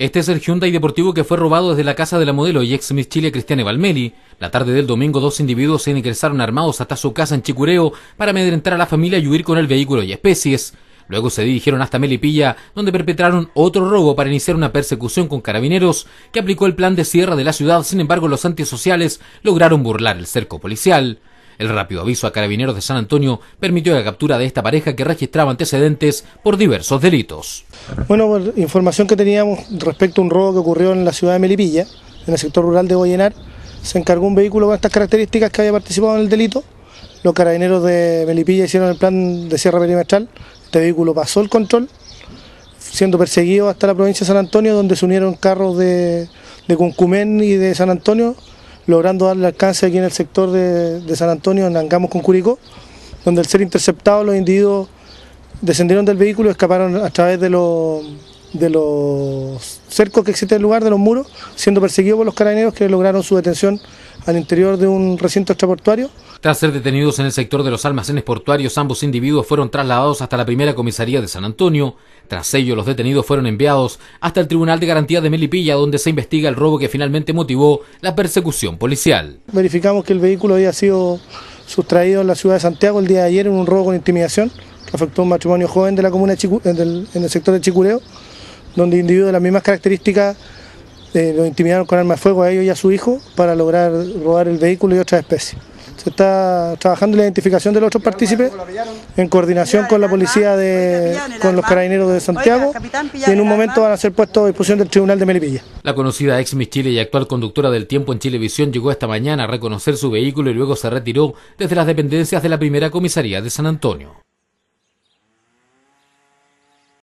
Este es el Hyundai deportivo que fue robado desde la casa de la modelo y ex Miss Chile Cristiane Valmeli. La tarde del domingo, dos individuos se ingresaron armados hasta su casa en Chicureo para amedrentar a la familia y huir con el vehículo y especies. Luego se dirigieron hasta Melipilla, donde perpetraron otro robo para iniciar una persecución con carabineros, que aplicó el plan de cierre de la ciudad, sin embargo los antisociales lograron burlar el cerco policial. El rápido aviso a carabineros de San Antonio permitió la captura de esta pareja que registraba antecedentes por diversos delitos. Bueno, por información que teníamos respecto a un robo que ocurrió en la ciudad de Melipilla, en el sector rural de Boyenar, se encargó un vehículo con estas características que había participado en el delito. Los carabineros de Melipilla hicieron el plan de cierre perimetral. Este vehículo pasó el control, siendo perseguido hasta la provincia de San Antonio, donde se unieron carros de, de y de San Antonio logrando darle alcance aquí en el sector de, San Antonio, en Angamos con Curicó, donde al ser interceptados los individuos descendieron del vehículo y escaparon a través de los de los cercos que existen en el lugar, de los muros, siendo perseguidos por los carabineros que lograron su detención al interior de un recinto extraportuario. Tras ser detenidos en el sector de los almacenes portuarios, ambos individuos fueron trasladados hasta la primera comisaría de San Antonio. Tras ello, los detenidos fueron enviados hasta el Tribunal de Garantía de Melipilla, donde se investiga el robo que finalmente motivó la persecución policial. Verificamos que el vehículo había sido sustraído en la ciudad de Santiago el día de ayer en un robo con intimidación que afectó a un matrimonio joven de la comuna en, el, en el sector de Chicureo donde individuos de las mismas características eh, lo intimidaron con armas de fuego a ellos y a su hijo para lograr robar el vehículo y otras especies. Se está trabajando la identificación de los otros partícipes en coordinación con la policía, de, con los carabineros de Santiago y en un momento van a ser puestos a disposición del Tribunal de Melipilla. La conocida ex Miss Chile y actual conductora del tiempo en Chilevisión llegó esta mañana a reconocer su vehículo y luego se retiró desde las dependencias de la primera comisaría de San Antonio.